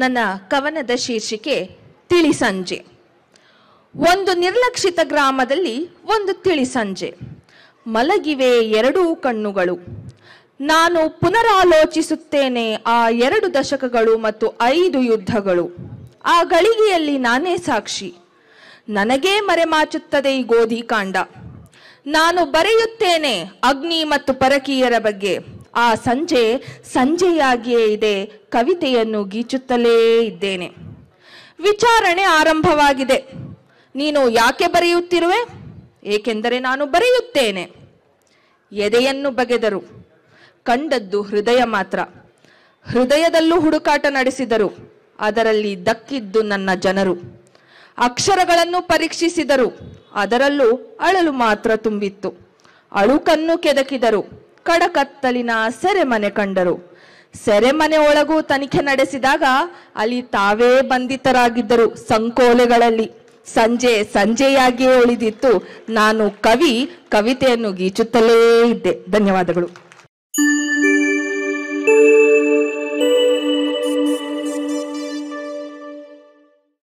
ನನ್ನ ಕವನದ ಶೀರ್ಷಿಕೆ ತಿಳಿಸಂಜೆ ಸಂಜೆ ಒಂದು ನಿರ್ಲಕ್ಷಿತ ಗ್ರಾಮದಲ್ಲಿ ಒಂದು ತಿಳಿಸಂಜೆ ಸಂಜೆ ಮಲಗಿವೆ ಎರಡೂ ಕಣ್ಣುಗಳು ನಾನು ಪುನರಾಲೋಚಿಸುತ್ತೇನೆ ಆ ಎರಡು ದಶಕಗಳು ಮತ್ತು ಐದು ಯುದ್ಧಗಳು ಆ ಗಳಿಗೆಯಲ್ಲಿ ನಾನೇ ಸಾಕ್ಷಿ ನನಗೇ ಮರೆಮಾಚುತ್ತದೆ ಈ ಗೋಧಿ ಕಾಂಡ ನಾನು ಬರೆಯುತ್ತೇನೆ ಅಗ್ನಿ ಮತ್ತು ಪರಕೀಯರ ಬಗ್ಗೆ ಆ ಸಂಜೆ ಸಂಜೆಯಾಗಿಯೇ ಇದೆ ಕವಿತೆಯನ್ನು ಗೀಚುತ್ತಲೇ ಇದ್ದೇನೆ ವಿಚಾರಣೆ ಆರಂಭವಾಗಿದೆ ನೀನು ಯಾಕೆ ಬರೆಯುತ್ತಿರುವೆ ಏಕೆಂದರೆ ನಾನು ಬರೆಯುತ್ತೇನೆ ಎದೆಯನ್ನು ಬಗೆದರು ಕಂಡದ್ದು ಹೃದಯ ಮಾತ್ರ ಹೃದಯದಲ್ಲೂ ಹುಡುಕಾಟ ನಡೆಸಿದರು ಅದರಲ್ಲಿ ದಕ್ಕಿದ್ದು ನನ್ನ ಜನರು ಅಕ್ಷರಗಳನ್ನು ಪರೀಕ್ಷಿಸಿದರು ಅದರಲ್ಲೂ ಅಳಲು ಮಾತ್ರ ತುಂಬಿತ್ತು ಅಳುಕನ್ನು ಕೆದಕಿದರು ಕಡಕತ್ತಲಿನ ಸೆರೆಮನೆ ಕಂಡರು ಸೆರೆಮನೆ ಒಳಗೂ ತನಿಖೆ ನಡೆಸಿದಾಗ ಅಲ್ಲಿ ತಾವೇ ಬಂಧಿತರಾಗಿದ್ದರು ಸಂಕೋಲೆಗಳಲ್ಲಿ ಸಂಜೆ ಸಂಜೆಯಾಗಿಯೇ ಉಳಿದಿತ್ತು ನಾನು ಕವಿ ಕವಿತೆಯನ್ನು ಗೀಚುತ್ತಲೇ ಇದ್ದೆ ಧನ್ಯವಾದಗಳು